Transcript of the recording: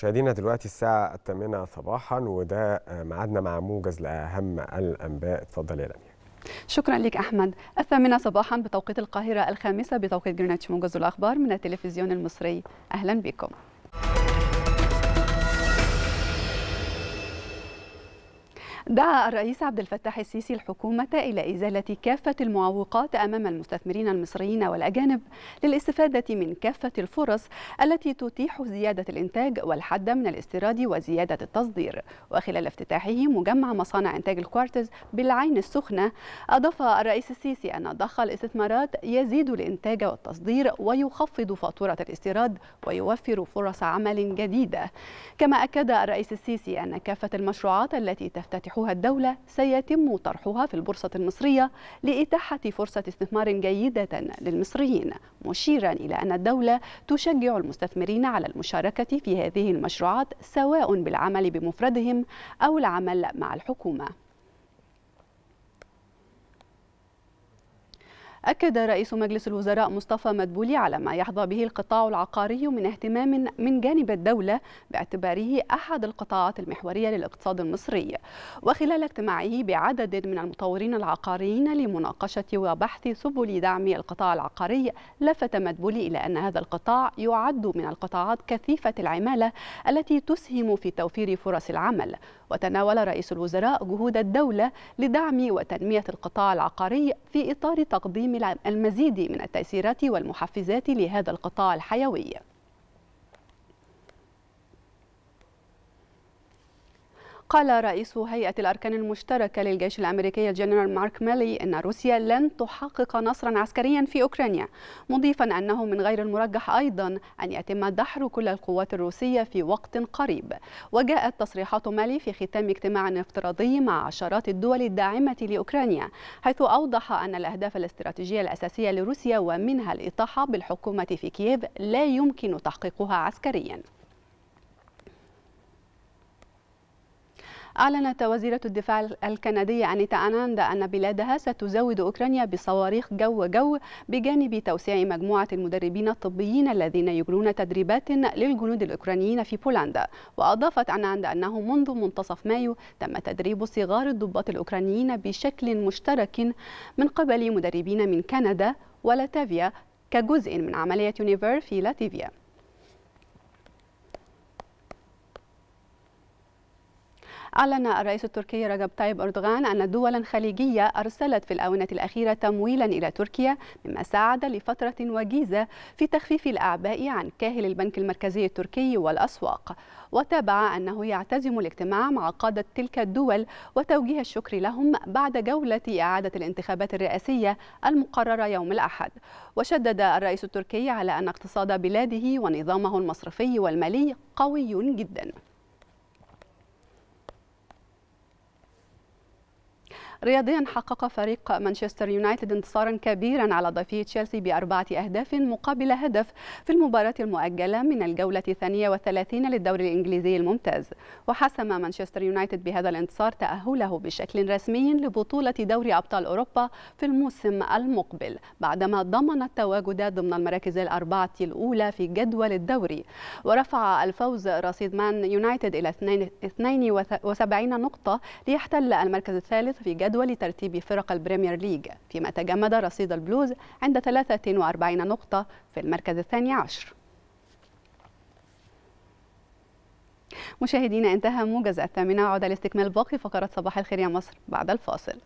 مشاهدينا دلوقتي الساعة الثامنة صباحا وده آه، ميعادنا مع موجز لأهم الأنباء اتفضل يا لميا شكرا لك أحمد الثامنة صباحا بتوقيت القاهرة الخامسة بتوقيت جرينتش موجز الأخبار من التلفزيون المصري أهلا بكم دعا الرئيس عبد الفتاح السيسي الحكومة إلى إزالة كافة المعوقات أمام المستثمرين المصريين والأجانب للاستفادة من كافة الفرص التي تتيح زيادة الإنتاج والحد من الاستيراد وزيادة التصدير وخلال افتتاحه مجمع مصانع إنتاج الكوارتز بالعين السخنة أضاف الرئيس السيسي أن ضخ الاستثمارات يزيد الإنتاج والتصدير ويخفض فاتورة الاستيراد ويوفر فرص عمل جديدة كما أكد الرئيس السيسي أن كافة المشروعات التي تفتتح تطرحها الدولة سيتم طرحها في البورصة المصرية لإتاحة فرصة استثمار جيدة للمصريين مشيرا إلى أن الدولة تشجع المستثمرين على المشاركة في هذه المشروعات سواء بالعمل بمفردهم أو العمل مع الحكومة أكد رئيس مجلس الوزراء مصطفى مدبولي على ما يحظى به القطاع العقاري من اهتمام من جانب الدولة باعتباره أحد القطاعات المحورية للاقتصاد المصري وخلال اجتماعه بعدد من المطورين العقاريين لمناقشة وبحث سبل دعم القطاع العقاري لفت مدبولي إلى أن هذا القطاع يعد من القطاعات كثيفة العمالة التي تسهم في توفير فرص العمل وتناول رئيس الوزراء جهود الدولة لدعم وتنمية القطاع العقاري في إطار تقديم المزيد من التيسيرات والمحفزات لهذا القطاع الحيوي قال رئيس هيئة الأركان المشتركة للجيش الأمريكي الجنرال مارك ميلي أن روسيا لن تحقق نصرا عسكريا في أوكرانيا مضيفا أنه من غير المرجح أيضا أن يتم دحر كل القوات الروسية في وقت قريب وجاءت تصريحات مالي في ختام اجتماع افتراضي مع عشرات الدول الداعمة لأوكرانيا حيث أوضح أن الأهداف الاستراتيجية الأساسية لروسيا ومنها الإطاحة بالحكومة في كييف لا يمكن تحقيقها عسكريا أعلنت وزيرة الدفاع الكندية أنيتا أناندا أن بلادها ستزود أوكرانيا بصواريخ جو جو بجانب توسيع مجموعة المدربين الطبيين الذين يجرون تدريبات للجنود الأوكرانيين في بولندا وأضافت أناندا أنه منذ منتصف مايو تم تدريب صغار الضباط الأوكرانيين بشكل مشترك من قبل مدربين من كندا ولاتفيا كجزء من عملية يونيفر في لاتفيا أعلن الرئيس التركي رجب طيب أردوغان أن دولا خليجية أرسلت في الآونة الأخيرة تمويلا إلى تركيا مما ساعد لفترة وجيزة في تخفيف الأعباء عن كاهل البنك المركزي التركي والأسواق وتابع أنه يعتزم الاجتماع مع قادة تلك الدول وتوجيه الشكر لهم بعد جولة إعادة الانتخابات الرئاسية المقررة يوم الأحد وشدد الرئيس التركي على أن اقتصاد بلاده ونظامه المصرفي والمالي قوي جدا رياضيا حقق فريق مانشستر يونايتد انتصارا كبيرا على ضيفي تشيلسي بأربعة أهداف مقابل هدف في المباراة المؤجلة من الجولة الثانية والثلاثين للدوري الإنجليزي الممتاز وحسم مانشستر يونايتد بهذا الانتصار تأهله بشكل رسمي لبطولة دوري أبطال أوروبا في الموسم المقبل بعدما ضمن التواجد ضمن المراكز الأربعة الأولى في جدول الدوري ورفع الفوز رصيد مان يونايتد إلى 72 نقطة ليحتل المركز الثالث في جدول جدول ترتيب فرق البريمير ليج فيما تجمد رصيد البلوز عند 43 نقطة في المركز الثاني عشر مشاهدينا انتهى موجز الثامنة عودة لاستكمال باقي فقرات صباح الخير يا مصر بعد الفاصل